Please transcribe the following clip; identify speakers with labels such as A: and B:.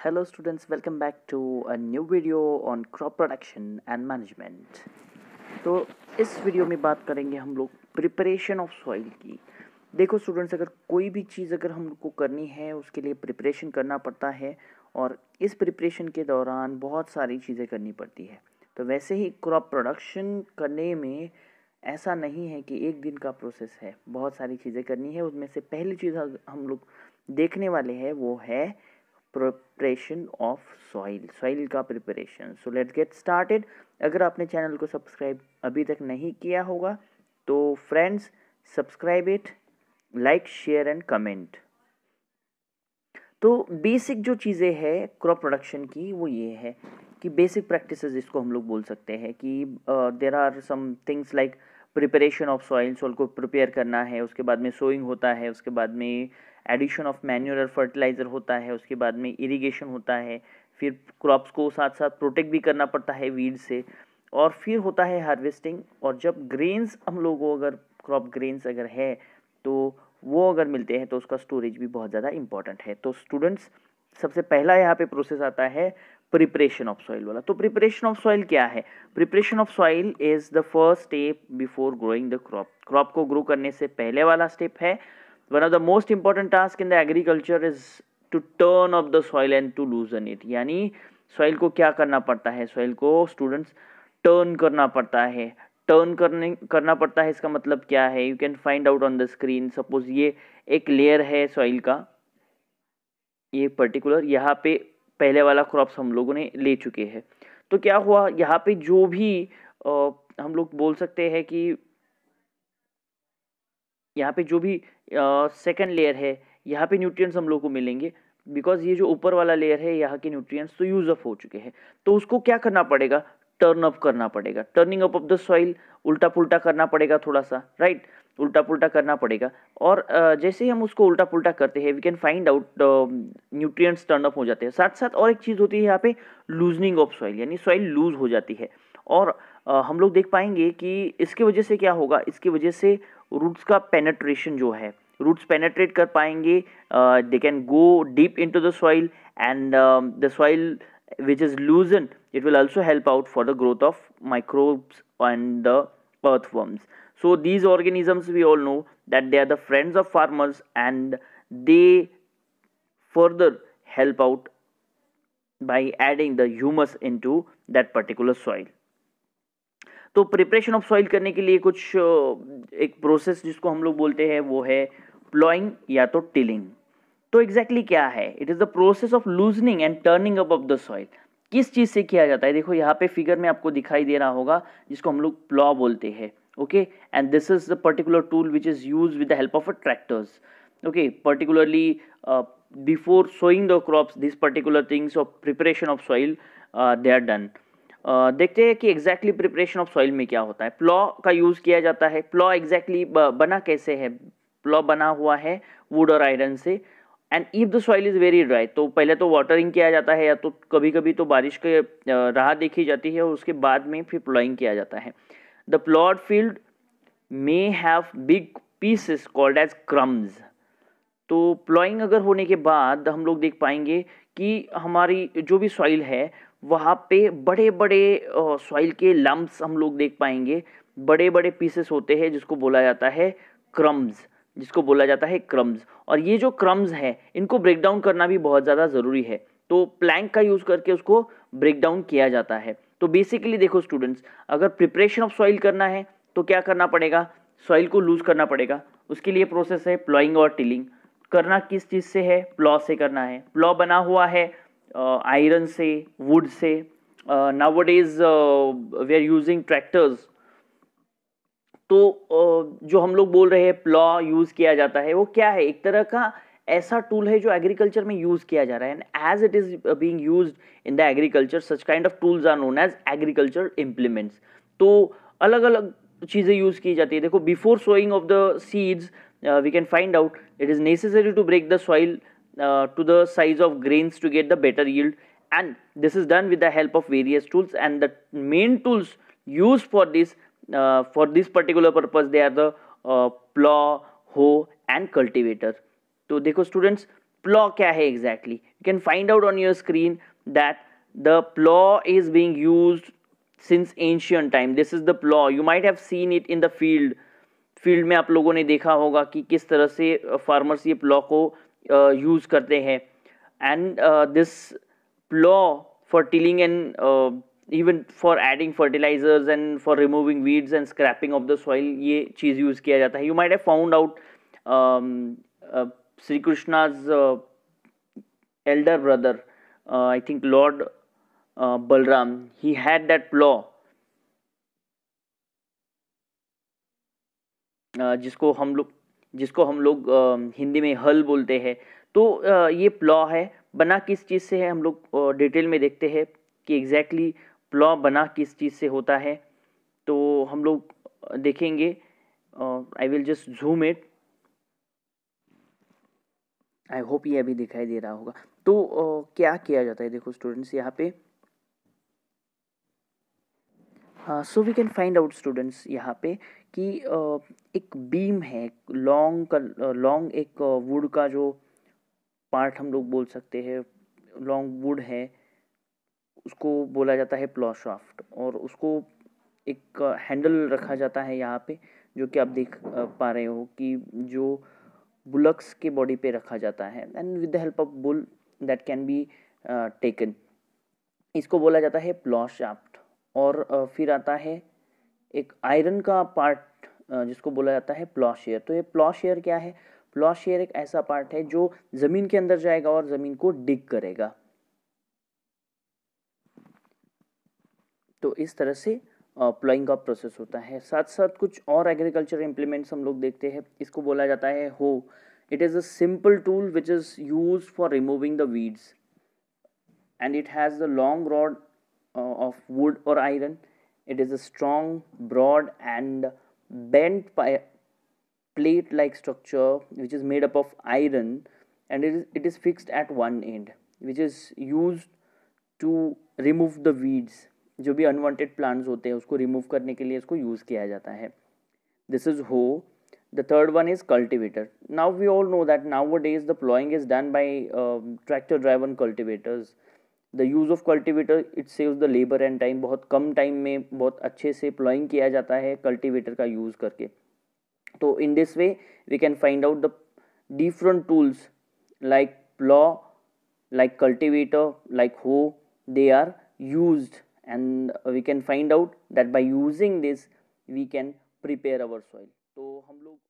A: Hello students, welcome back to a new video on crop production and management. तो इस video में बात करेंगे हम लोग प्रिपरेशन ऑफ सॉइल की देखो स्टूडेंट्स अगर कोई भी चीज़ अगर हम को करनी है उसके लिए प्रिपरेशन करना पड़ता है और इस प्रिपरेशन के दौरान बहुत सारी चीज़ें करनी पड़ती है तो वैसे ही क्रॉप प्रोडक्शन करने में ऐसा नहीं है कि एक दिन का प्रोसेस है बहुत सारी चीज़ें करनी है उसमें से पहली चीज़ हम लोग देखने वाले हैं वो है प्रिपरेशन ऑफ सॉइल सॉइल का preparation so let's get started अगर आपने चैनल को सब्सक्राइब अभी तक नहीं किया होगा तो friends subscribe it like share and comment तो बेसिक जो चीज़ें हैं क्रॉप प्रोडक्शन की वो ये है कि बेसिक प्रैक्टिस इसको हम लोग बोल सकते हैं कि there are some things like preparation of soil soil को प्रिपेयर करना है उसके बाद में सोइंग होता है उसके बाद में एडिशन ऑफ मैन्यूर फर्टिलाइज़र होता है उसके बाद में इरीगेशन होता है फिर क्रॉप्स को साथ साथ प्रोटेक्ट भी करना पड़ता है वीड से और फिर होता है हार्वेस्टिंग और जब ग्रेन्स हम लोगों अगर क्रॉप ग्रेन्स अगर है तो वो अगर मिलते हैं तो उसका स्टोरेज भी बहुत ज़्यादा इंपॉर्टेंट है तो स्टूडेंट्स सबसे पहला यहाँ पे प्रोसेस आता है प्रिपरेशन ऑफ सॉइल वाला तो प्रिपरेशन ऑफ सॉइल क्या है preparation of soil is the first step before growing the crop crop को ग्रो करने से पहले वाला स्टेप है one of the most important task in the agriculture is to turn up the soil and to loosen it यानी soil को क्या करना पड़ता है सॉइल को स्टूडेंट्स टर्न करना पड़ता है टर्न करने करना पड़ता है इसका मतलब क्या है you can find out on the screen suppose ये एक लेयर है सॉइल का ये पर्टिकुलर यहाँ पे पहले वाला क्रॉप्स हम लोगों ने ले चुके हैं तो क्या हुआ यहाँ पे जो भी आ, हम लोग बोल सकते हैं कि यहाँ पे जो भी सेकेंड लेयर है यहाँ पे न्यूट्रिएंट्स हम लोग को मिलेंगे बिकॉज ये जो ऊपर वाला लेयर है यहाँ के न्यूट्रिएंट्स तो यूज अप हो चुके हैं तो उसको क्या करना पड़ेगा टर्न अप करना पड़ेगा turning up of the soil उल्टा पुल्टा करना पड़ेगा थोड़ा सा राइट right? उल्टा पुल्टा करना पड़ेगा और जैसे ही हम उसको उल्टा पुल्टा करते हैं we can find out nutrients turn up हो जाते हैं साथ साथ और एक चीज़ होती है यहाँ पे लूजनिंग ऑफ सॉइल यानी सॉइल लूज हो जाती है और uh, हम लोग देख पाएंगे कि इसके वजह से क्या होगा इसकी वजह से रूट्स का पेनेट्रेशन जो है रूट्स पेनेट्रेट कर पाएंगे they can go deep into the soil and the soil which is loosen it will also help out for the growth of microbes and the earthworms so these organisms we all know that they are the friends of farmers and they further help out by adding the humus into that particular soil तो preparation of soil करने के लिए कुछ एक process जिसको हम लोग बोलते हैं वो है प्लॉइंग या तो टिलिंग तो एग्जैक्टली exactly क्या है it is the process of loosening and turning up of the soil किस चीज़ से किया जाता है देखो यहाँ पे फिगर में आपको दिखाई दे रहा होगा जिसको हम लोग प्लॉ बोलते हैं okay and this is the particular tool which is use with the help of a tractors okay particularly before sowing the crops this particular things of preparation of soil they are done देखते हैं कि exactly preparation of soil में क्या होता है plough का use किया जाता है प्लॉ एग्जैक्टली बना कैसे है प्लॉ बना हुआ है वुड और आयरन से and if the soil is very dry तो पहले तो वाटरिंग किया जाता है या तो कभी कभी तो बारिश के राह देखी जाती है और उसके बाद में फिर प्लॉइंग किया जाता है the ploughed field may have big pieces called as crumbs तो प्लॉइंग अगर होने के बाद हम लोग देख पाएंगे कि हमारी जो भी सॉइल है वहाँ पे बड़े बड़े सॉइल के लम्ब्स हम लोग देख पाएंगे बड़े बड़े पीसेस होते हैं जिसको बोला जाता है क्रम्स जिसको बोला जाता है क्रम्स और ये जो क्रम्स हैं इनको ब्रेक डाउन करना भी बहुत ज़्यादा ज़रूरी है तो प्लैंक का यूज़ करके उसको ब्रेक डाउन किया जाता है तो बेसिकली देखो स्टूडेंट्स अगर प्रिपरेशन ऑफ सॉइल करना है तो क्या करना पड़ेगा सॉइल को लूज़ करना पड़ेगा उसके लिए प्रोसेस है प्लॉइंग और टिलिंग करना किस चीज़ से है प्लॉ से करना है प्लॉ बना हुआ है आयरन uh, से वुड से nowadays we are using tractors तो uh, जो हम लोग बोल रहे हैं प्लॉ यूज़ किया जाता है वो क्या है एक तरह का ऐसा टूल है जो एग्रीकल्चर में यूज़ किया जा रहा है and as it is being use in the agriculture such kind of tools are known as agriculture implements तो अलग अलग चीज़ें यूज़ की जाती है देखो before sowing of the seeds we can find out it is necessary to break the soil Uh, to the size of grains to get the better yield and this is done with the help of various tools and the main tools used for this uh, for this particular purpose they are the uh, plow hoe and cultivator so देखो students plow क्या है exactly you can find out on your screen that the plow is being used since ancient time this is the plow you might have seen it in the field Field में आप लोगों ने देखा होगा कि किस तरह से फार्मर्स uh, ये प्लॉ को यूज़ uh, करते हैं and this plough for tilling and even for adding fertilisers and for removing weeds and scraping off the soil ये चीज़ यूज़ किया जाता है you might have found out Shri Krishna's elder brother I think Lord Balram he had that plough जिसको हम लोग जिसको हम लोग हिंदी में हल बोलते हैं तो ये प्लॉ है बना किस चीज़ से है हम लोग डिटेल में देखते हैं कि एग्जैक्टली प्लॉ बना किस चीज़ से होता है तो हम लोग देखेंगे I will just zoom it I hope ये अभी दिखाई दे रहा होगा तो uh, क्या किया जाता है देखो स्टूडेंट्स यहाँ पे so we can find out students यहाँ पे कि एक बीम है लॉन्ग का लॉन्ग एक वुड का जो पार्ट हम लोग बोल सकते हैं लॉन्ग वुड है उसको बोला जाता है प्लॉशाफ्ट और उसको एक हैंडल रखा जाता है यहाँ पे जो कि आप देख पा रहे हो कि जो बुलक्स के बॉडी पे रखा जाता है and with the help of bull that can be taken इसको बोला जाता है प्लॉशाफ्ट और फिर आता है एक आयरन का पार्ट जिसको बोला जाता है प्लॉशेयर तो ये प्लॉशेयर क्या है प्लॉशेयर एक ऐसा पार्ट है जो ज़मीन के अंदर जाएगा और ज़मीन को डिग करेगा तो इस तरह से प्लॉइंग का प्रोसेस होता है साथ साथ कुछ और एग्रीकल्चर इम्प्लीमेंट्स हम लोग देखते हैं इसको बोला जाता है hoe it is a simple tool which is use for removing the weeds and it has the long rod of wood और iron It is a strong, broad, and bent plate like structure which is made up of iron and it is, fixed at one end, which is used to remove the weeds. जो भी unwanted plants होते हैं उसको remove करने के लिए इसको use किया जाता है this is hoe the third one is cultivator now we all know that nowadays the plowing is done by uh, tractor driven cultivators the use of cultivator it saves the labour and time बहुत कम time में बहुत अच्छे से ploughing किया जाता है cultivator का यूज़ करके तो in this way we can find out the different tools like plough like cultivator like hoe they are use and we can find out that by using this we can prepare our soil तो हम लोग